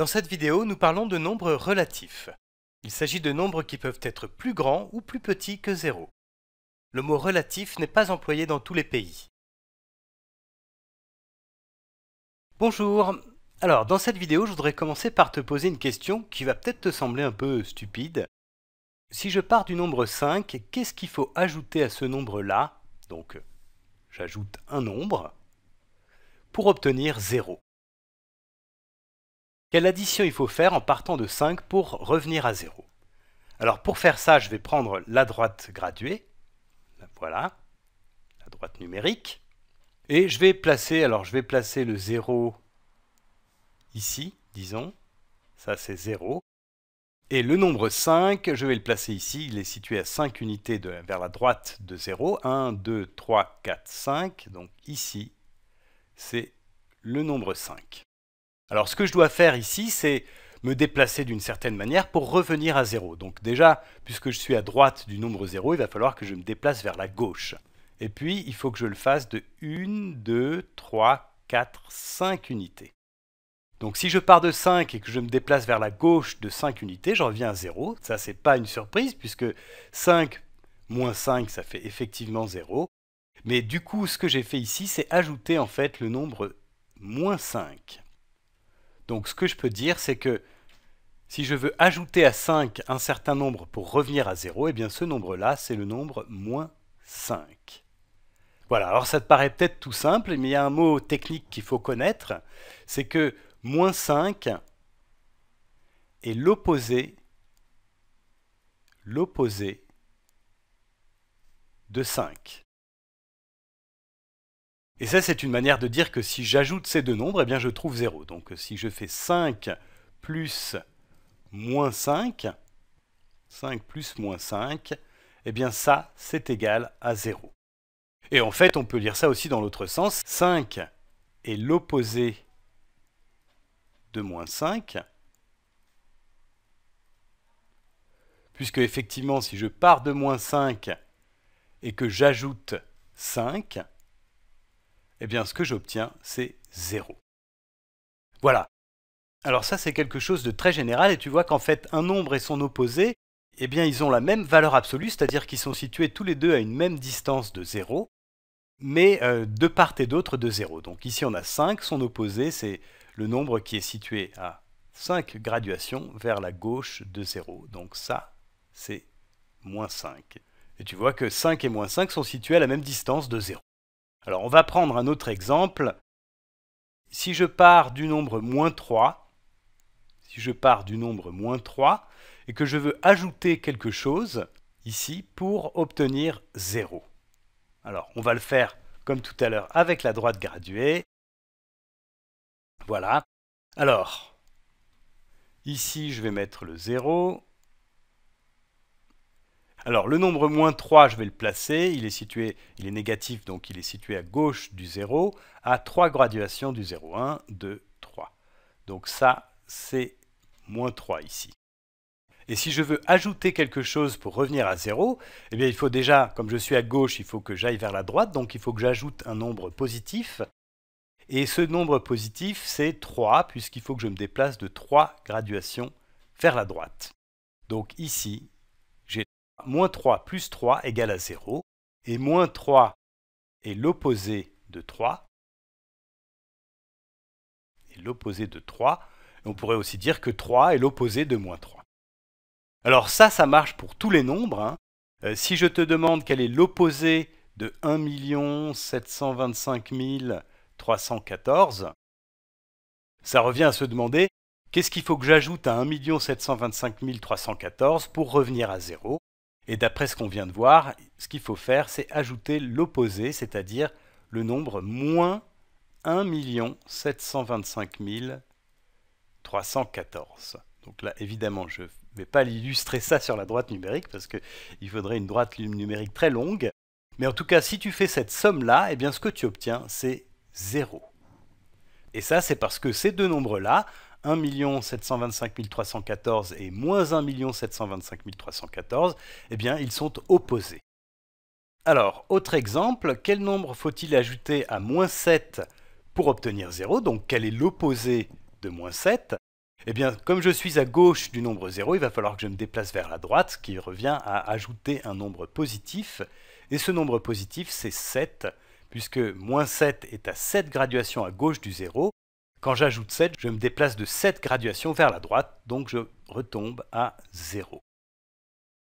Dans cette vidéo, nous parlons de nombres relatifs. Il s'agit de nombres qui peuvent être plus grands ou plus petits que 0. Le mot relatif n'est pas employé dans tous les pays. Bonjour Alors, dans cette vidéo, je voudrais commencer par te poser une question qui va peut-être te sembler un peu stupide. Si je pars du nombre 5, qu'est-ce qu'il faut ajouter à ce nombre-là Donc, j'ajoute un nombre pour obtenir 0 quelle addition il faut faire en partant de 5 pour revenir à 0. Alors pour faire ça, je vais prendre la droite graduée, voilà, la droite numérique, et je vais placer, alors je vais placer le 0 ici, disons, ça c'est 0, et le nombre 5, je vais le placer ici, il est situé à 5 unités vers la droite de 0, 1, 2, 3, 4, 5, donc ici, c'est le nombre 5. Alors ce que je dois faire ici, c'est me déplacer d'une certaine manière pour revenir à 0. Donc déjà, puisque je suis à droite du nombre 0, il va falloir que je me déplace vers la gauche. Et puis, il faut que je le fasse de 1, 2, 3, 4, 5 unités. Donc si je pars de 5 et que je me déplace vers la gauche de 5 unités, je reviens à 0. Ça, c'est pas une surprise, puisque 5 moins 5, ça fait effectivement 0. Mais du coup, ce que j'ai fait ici, c'est ajouter en fait le nombre moins 5. Donc ce que je peux dire, c'est que si je veux ajouter à 5 un certain nombre pour revenir à 0, eh bien ce nombre-là, c'est le nombre moins 5. Voilà, alors ça te paraît peut-être tout simple, mais il y a un mot technique qu'il faut connaître, c'est que moins 5 est l'opposé l'opposé de 5. Et ça, c'est une manière de dire que si j'ajoute ces deux nombres, eh bien, je trouve 0. Donc si je fais 5 plus moins 5, 5 plus moins 5, eh bien ça, c'est égal à 0. Et en fait, on peut lire ça aussi dans l'autre sens. 5 est l'opposé de moins 5, puisque effectivement, si je pars de moins 5 et que j'ajoute 5, eh bien ce que j'obtiens, c'est 0. Voilà. Alors ça, c'est quelque chose de très général, et tu vois qu'en fait, un nombre et son opposé, eh bien ils ont la même valeur absolue, c'est-à-dire qu'ils sont situés tous les deux à une même distance de 0, mais euh, de part et d'autre de 0. Donc ici, on a 5, son opposé, c'est le nombre qui est situé à 5 graduations vers la gauche de 0. Donc ça, c'est moins 5. Et tu vois que 5 et moins 5 sont situés à la même distance de 0. Alors on va prendre un autre exemple. Si je pars du nombre moins 3, si je pars du nombre moins 3 et que je veux ajouter quelque chose ici pour obtenir 0. Alors on va le faire comme tout à l'heure avec la droite graduée. Voilà. Alors, ici je vais mettre le 0, alors le nombre moins 3, je vais le placer, il est situé, il est négatif, donc il est situé à gauche du 0, à 3 graduations du 0, 1, 2, 3. Donc ça, c'est moins 3 ici. Et si je veux ajouter quelque chose pour revenir à 0, eh bien il faut déjà, comme je suis à gauche, il faut que j'aille vers la droite, donc il faut que j'ajoute un nombre positif. Et ce nombre positif, c'est 3, puisqu'il faut que je me déplace de 3 graduations vers la droite. Donc ici, moins 3 plus 3 égale à 0, et moins 3 est l'opposé de 3, et l'opposé de 3, on pourrait aussi dire que 3 est l'opposé de moins 3. Alors ça, ça marche pour tous les nombres. Hein. Euh, si je te demande quel est l'opposé de 1 725 314, ça revient à se demander qu'est-ce qu'il faut que j'ajoute à 1 725 314 pour revenir à 0 et d'après ce qu'on vient de voir, ce qu'il faut faire, c'est ajouter l'opposé, c'est-à-dire le nombre moins 1 725 314. Donc là, évidemment, je ne vais pas l'illustrer ça sur la droite numérique parce qu'il faudrait une droite numérique très longue. Mais en tout cas, si tu fais cette somme-là, eh bien, ce que tu obtiens, c'est 0. Et ça, c'est parce que ces deux nombres-là 1 725 314 et moins 1 725 314, eh bien, ils sont opposés. Alors, autre exemple, quel nombre faut-il ajouter à moins 7 pour obtenir 0 Donc, quel est l'opposé de moins 7 Eh bien, comme je suis à gauche du nombre 0, il va falloir que je me déplace vers la droite, ce qui revient à ajouter un nombre positif. Et ce nombre positif, c'est 7, puisque moins 7 est à 7 graduations à gauche du 0, quand j'ajoute 7, je me déplace de 7 graduations vers la droite, donc je retombe à 0.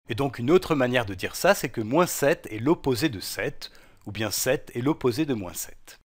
Et donc une autre manière de dire ça, c'est que moins 7 est l'opposé de 7, ou bien 7 est l'opposé de moins 7.